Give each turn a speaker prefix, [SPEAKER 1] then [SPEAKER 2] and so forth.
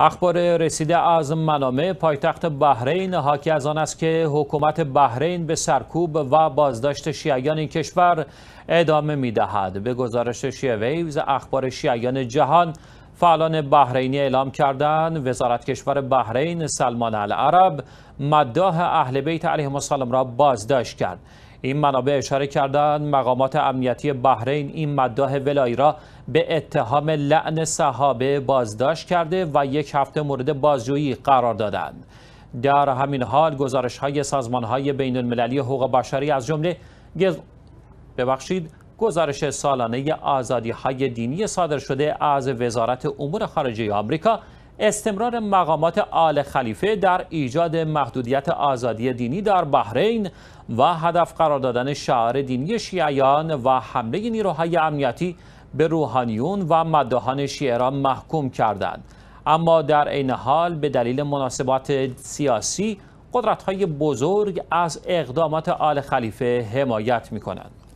[SPEAKER 1] اخبار رسیده از منامه پایتخت بحرین حاکی از آن است که حکومت بحرین به سرکوب و بازداشت شیعیان این کشور ادامه می دهد. به گزارش شیعه ویوز اخبار شیعیان جهان فعالان بحرینی اعلام کردند وزارت کشور بحرین سلمان العرب مداح اهل بیت علیه السلام را بازداشت کرد این منابع اشاره کردند مقامات امنیتی بحرین این مداح ولایی را به اتهام لعن صحابه بازداشت کرده و یک هفته مورد بازجویی قرار دادند در همین حال گزارش های سازمان های بین المللی حقوق بشری از جمله ببخشید گزارش سالانه آزادی های دینی صادر شده از وزارت امور خارجه آمریکا استمرار مقامات آل خلیفه در ایجاد محدودیت آزادی دینی در بحرین و هدف قرار دادن شعار دینی شیعیان و حمله نیروهای امنیتی به روحانیون و مداحان شیعه را محکوم کردند اما در عین حال به دلیل مناسبات سیاسی قدرت های بزرگ از اقدامات آل خلیفه حمایت می کنند